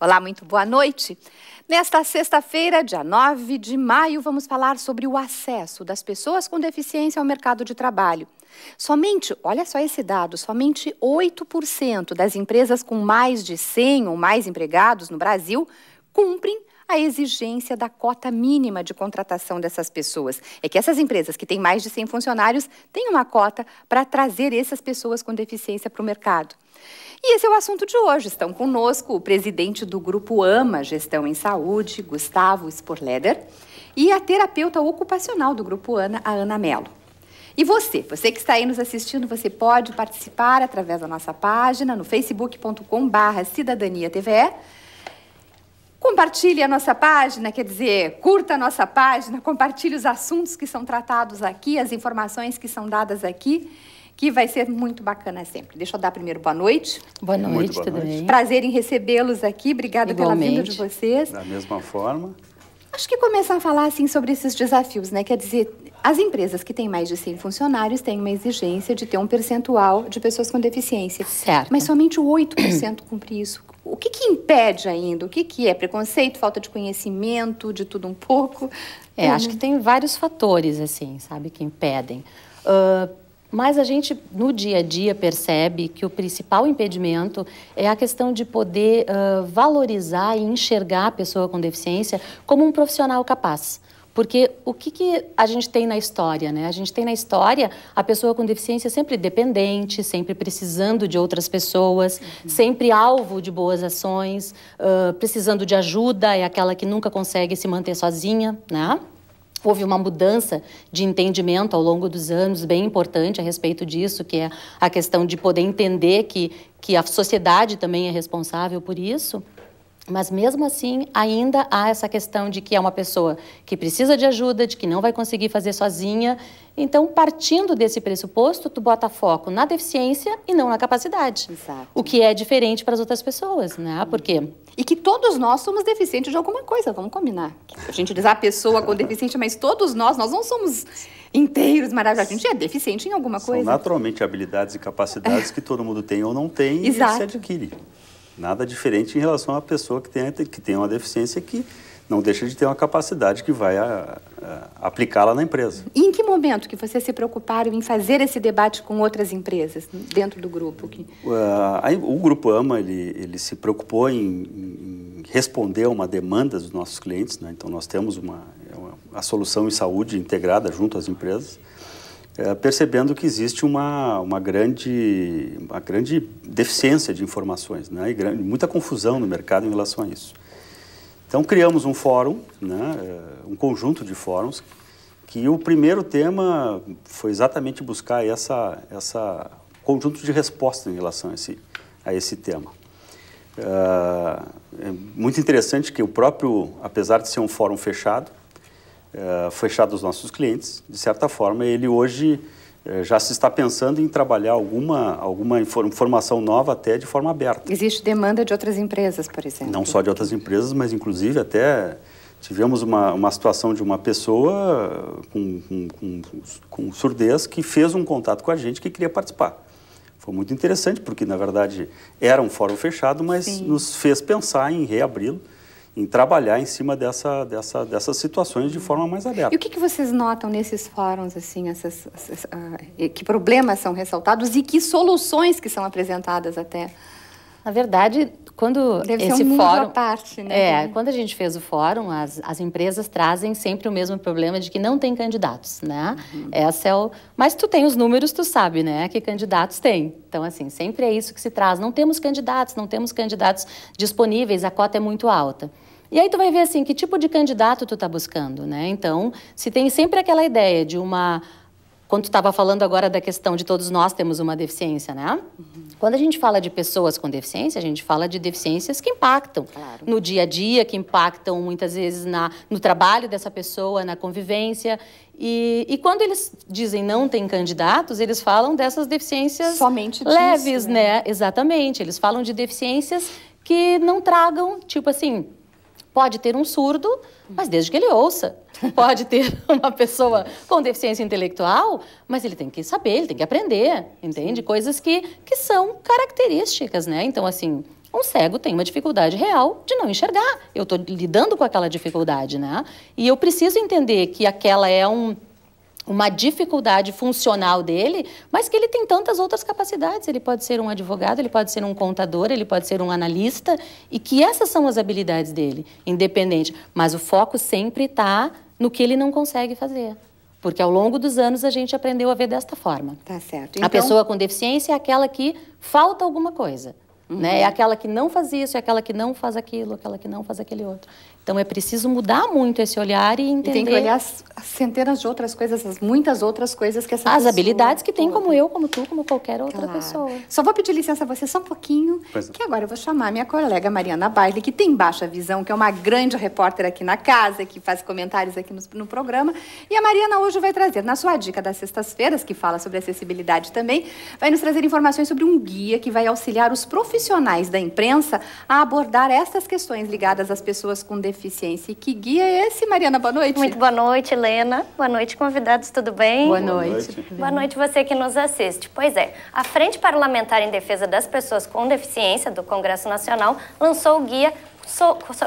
Olá, muito boa noite. Nesta sexta-feira, dia 9 de maio, vamos falar sobre o acesso das pessoas com deficiência ao mercado de trabalho. Somente, olha só esse dado, somente 8% das empresas com mais de 100 ou mais empregados no Brasil cumprem a exigência da cota mínima de contratação dessas pessoas. É que essas empresas que têm mais de 100 funcionários têm uma cota para trazer essas pessoas com deficiência para o mercado. E esse é o assunto de hoje. Estão conosco o presidente do grupo AMA Gestão em Saúde, Gustavo Sporleder, e a terapeuta ocupacional do grupo ANA, a Ana Mello. E você, você que está aí nos assistindo, você pode participar através da nossa página no facebookcom Cidadania Compartilhe a nossa página, quer dizer, curta a nossa página, compartilhe os assuntos que são tratados aqui, as informações que são dadas aqui que vai ser muito bacana sempre. Deixa eu dar primeiro boa noite. Boa noite, muito boa tudo noite. bem? Prazer em recebê-los aqui. Obrigada Igualmente. pela vinda de vocês. Da mesma forma. Acho que começar a falar assim sobre esses desafios, né? Quer dizer, as empresas que têm mais de 100 funcionários têm uma exigência de ter um percentual de pessoas com deficiência. Certo. Mas somente 8% cumpre isso. O que, que impede ainda? O que, que é preconceito, falta de conhecimento, de tudo um pouco? É, uhum. acho que tem vários fatores, assim, sabe, que impedem. Uh, mas a gente, no dia a dia, percebe que o principal impedimento é a questão de poder uh, valorizar e enxergar a pessoa com deficiência como um profissional capaz. Porque o que, que a gente tem na história? Né? A gente tem na história a pessoa com deficiência sempre dependente, sempre precisando de outras pessoas, uhum. sempre alvo de boas ações, uh, precisando de ajuda, é aquela que nunca consegue se manter sozinha. Né? Houve uma mudança de entendimento ao longo dos anos, bem importante a respeito disso, que é a questão de poder entender que, que a sociedade também é responsável por isso. Mas mesmo assim, ainda há essa questão de que é uma pessoa que precisa de ajuda, de que não vai conseguir fazer sozinha. Então, partindo desse pressuposto, tu bota foco na deficiência e não na capacidade. Exato. O que é diferente para as outras pessoas, né? Porque e que todos nós somos deficientes de alguma coisa, vamos combinar. A gente diz a pessoa com deficiente, mas todos nós, nós não somos inteiros, maravilhosos. A gente é deficiente em alguma coisa. São naturalmente habilidades e capacidades que todo mundo tem ou não tem Exato. e se adquire. Nada diferente em relação à pessoa que tem, que tem uma deficiência que não deixa de ter uma capacidade que vai aplicá-la na empresa. E em que momento que vocês se preocuparam em fazer esse debate com outras empresas dentro do grupo? Que... o Grupo AMA, ele, ele se preocupou em, em responder a uma demanda dos nossos clientes, né? então nós temos uma, é uma, a solução em saúde integrada junto às empresas, é, percebendo que existe uma, uma, grande, uma grande deficiência de informações né? e grande, muita confusão no mercado em relação a isso. Então criamos um fórum, né, eh, um conjunto de fóruns, que o primeiro tema foi exatamente buscar essa, essa conjunto de respostas em relação a esse, a esse tema. Eh, é muito interessante que o próprio, apesar de ser um fórum fechado, eh, fechado aos nossos clientes, de certa forma ele hoje é, já se está pensando em trabalhar alguma, alguma informação nova até de forma aberta. Existe demanda de outras empresas, por exemplo? Não só de outras empresas, mas inclusive até tivemos uma, uma situação de uma pessoa com, com, com surdez que fez um contato com a gente que queria participar. Foi muito interessante, porque na verdade era um fórum fechado, mas Sim. nos fez pensar em reabri-lo em trabalhar em cima dessa, dessa, dessas situações de forma mais aberta. E o que, que vocês notam nesses fóruns, assim, essas, essas, uh, que problemas são ressaltados e que soluções que são apresentadas até? Na verdade, quando Deve esse ser um fórum, parte, né? É, quando a gente fez o fórum, as, as empresas trazem sempre o mesmo problema de que não tem candidatos, né? Uhum. Essa é o, mas tu tem os números, tu sabe, né, que candidatos tem. Então assim, sempre é isso que se traz, não temos candidatos, não temos candidatos disponíveis, a cota é muito alta. E aí tu vai ver assim que tipo de candidato tu está buscando, né? Então, se tem sempre aquela ideia de uma quando tu estava falando agora da questão de todos nós temos uma deficiência, né? Uhum. Quando a gente fala de pessoas com deficiência, a gente fala de deficiências que impactam claro. no dia a dia, que impactam muitas vezes na, no trabalho dessa pessoa, na convivência. E, e quando eles dizem não tem candidatos, eles falam dessas deficiências Somente leves, né? né? Exatamente. Eles falam de deficiências que não tragam, tipo assim, Pode ter um surdo, mas desde que ele ouça. Pode ter uma pessoa com deficiência intelectual, mas ele tem que saber, ele tem que aprender, entende? Coisas que, que são características, né? Então, assim, um cego tem uma dificuldade real de não enxergar. Eu estou lidando com aquela dificuldade, né? E eu preciso entender que aquela é um uma dificuldade funcional dele, mas que ele tem tantas outras capacidades. Ele pode ser um advogado, ele pode ser um contador, ele pode ser um analista, e que essas são as habilidades dele, independente. Mas o foco sempre está no que ele não consegue fazer. Porque ao longo dos anos a gente aprendeu a ver desta forma. Tá certo. Então... A pessoa com deficiência é aquela que falta alguma coisa. Né? Uhum. Né? É aquela que não faz isso, é aquela que não faz aquilo, aquela que não faz aquele outro. Então é preciso mudar muito esse olhar e entender. E tem que olhar as, centenas de outras coisas, as muitas outras coisas que essa As pessoa, habilidades que tem, como eu, como tu, como qualquer outra claro. pessoa. Só vou pedir licença a você só um pouquinho, é. que agora eu vou chamar minha colega Mariana Baile, que tem baixa visão, que é uma grande repórter aqui na casa, que faz comentários aqui no, no programa. E a Mariana hoje vai trazer, na sua dica das sextas-feiras, que fala sobre acessibilidade também, vai nos trazer informações sobre um guia que vai auxiliar os profissionais da imprensa a abordar estas questões ligadas às pessoas com deficiência que guia é esse, Mariana? Boa noite. Muito boa noite, Helena. Boa noite, convidados, tudo bem? Boa noite. Boa noite, boa noite você que nos assiste. Pois é, a Frente Parlamentar em Defesa das Pessoas com Deficiência do Congresso Nacional lançou o guia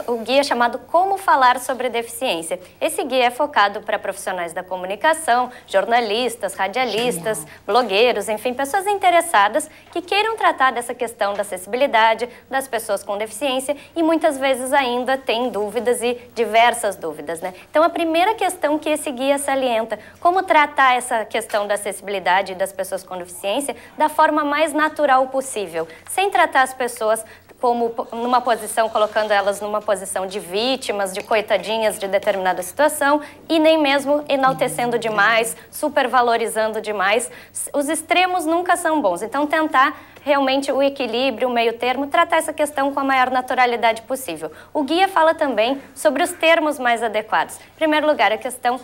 o guia é chamado Como Falar sobre Deficiência. Esse guia é focado para profissionais da comunicação, jornalistas, radialistas, Genial. blogueiros, enfim, pessoas interessadas que queiram tratar dessa questão da acessibilidade das pessoas com deficiência e muitas vezes ainda têm dúvidas e diversas dúvidas, né? Então, a primeira questão que esse guia salienta, como tratar essa questão da acessibilidade das pessoas com deficiência da forma mais natural possível, sem tratar as pessoas como numa posição, colocando elas numa posição de vítimas, de coitadinhas de determinada situação, e nem mesmo enaltecendo demais, supervalorizando demais. Os extremos nunca são bons. Então, tentar realmente o equilíbrio, o meio termo, tratar essa questão com a maior naturalidade possível. O guia fala também sobre os termos mais adequados. Em primeiro lugar, a questão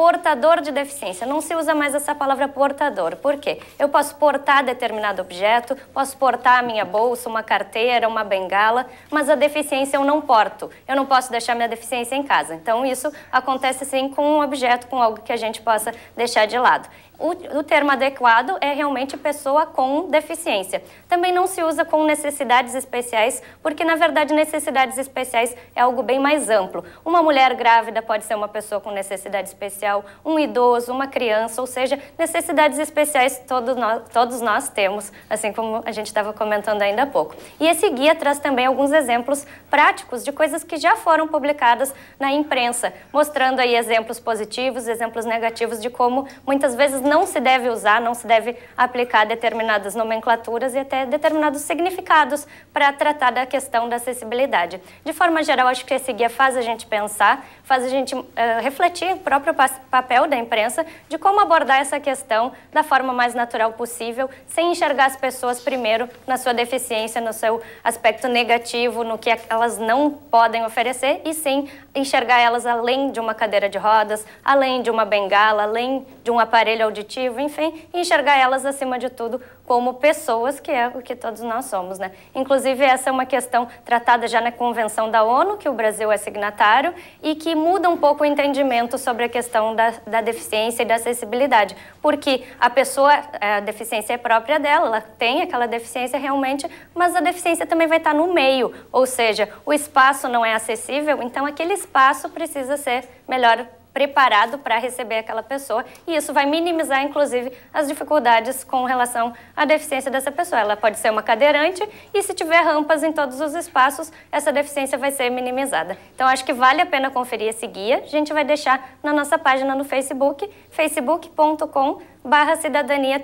portador de deficiência. Não se usa mais essa palavra portador. Por quê? Eu posso portar determinado objeto, posso portar a minha bolsa, uma carteira, uma bengala, mas a deficiência eu não porto. Eu não posso deixar minha deficiência em casa. Então, isso acontece sim com um objeto, com algo que a gente possa deixar de lado o, o termo adequado é realmente pessoa com deficiência. Também não se usa com necessidades especiais, porque na verdade necessidades especiais é algo bem mais amplo. Uma mulher grávida pode ser uma pessoa com necessidade especial, um idoso, uma criança, ou seja, necessidades especiais todos nós, todos nós temos, assim como a gente estava comentando ainda há pouco. E esse guia traz também alguns exemplos práticos de coisas que já foram publicadas na imprensa, mostrando aí exemplos positivos, exemplos negativos de como muitas vezes não se deve usar, não se deve aplicar determinadas nomenclaturas e até determinados significados para tratar da questão da acessibilidade. De forma geral, acho que esse guia faz a gente pensar, faz a gente uh, refletir o próprio papel da imprensa de como abordar essa questão da forma mais natural possível, sem enxergar as pessoas primeiro na sua deficiência, no seu aspecto negativo, no que elas não podem oferecer, e sim enxergar elas além de uma cadeira de rodas, além de uma bengala, além de um aparelho auditivo auditivo, enfim, e enxergar elas, acima de tudo, como pessoas, que é o que todos nós somos, né? Inclusive, essa é uma questão tratada já na Convenção da ONU, que o Brasil é signatário, e que muda um pouco o entendimento sobre a questão da, da deficiência e da acessibilidade, porque a pessoa, é, a deficiência é própria dela, ela tem aquela deficiência realmente, mas a deficiência também vai estar no meio, ou seja, o espaço não é acessível, então aquele espaço precisa ser melhor preparado para receber aquela pessoa e isso vai minimizar, inclusive, as dificuldades com relação à deficiência dessa pessoa. Ela pode ser uma cadeirante e se tiver rampas em todos os espaços, essa deficiência vai ser minimizada. Então, acho que vale a pena conferir esse guia. A gente vai deixar na nossa página no Facebook, facebook.com barra Cidadania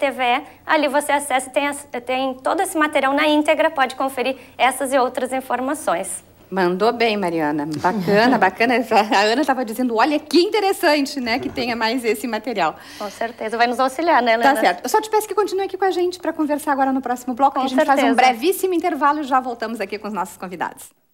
Ali você acessa e tem, tem todo esse material na íntegra, pode conferir essas e outras informações. Mandou bem, Mariana. Bacana, bacana. A Ana estava dizendo, olha que interessante, né, que tenha mais esse material. Com certeza, vai nos auxiliar, né, Helena? Tá certo. Eu só te peço que continue aqui com a gente para conversar agora no próximo bloco, com que a gente certeza. faz um brevíssimo intervalo e já voltamos aqui com os nossos convidados.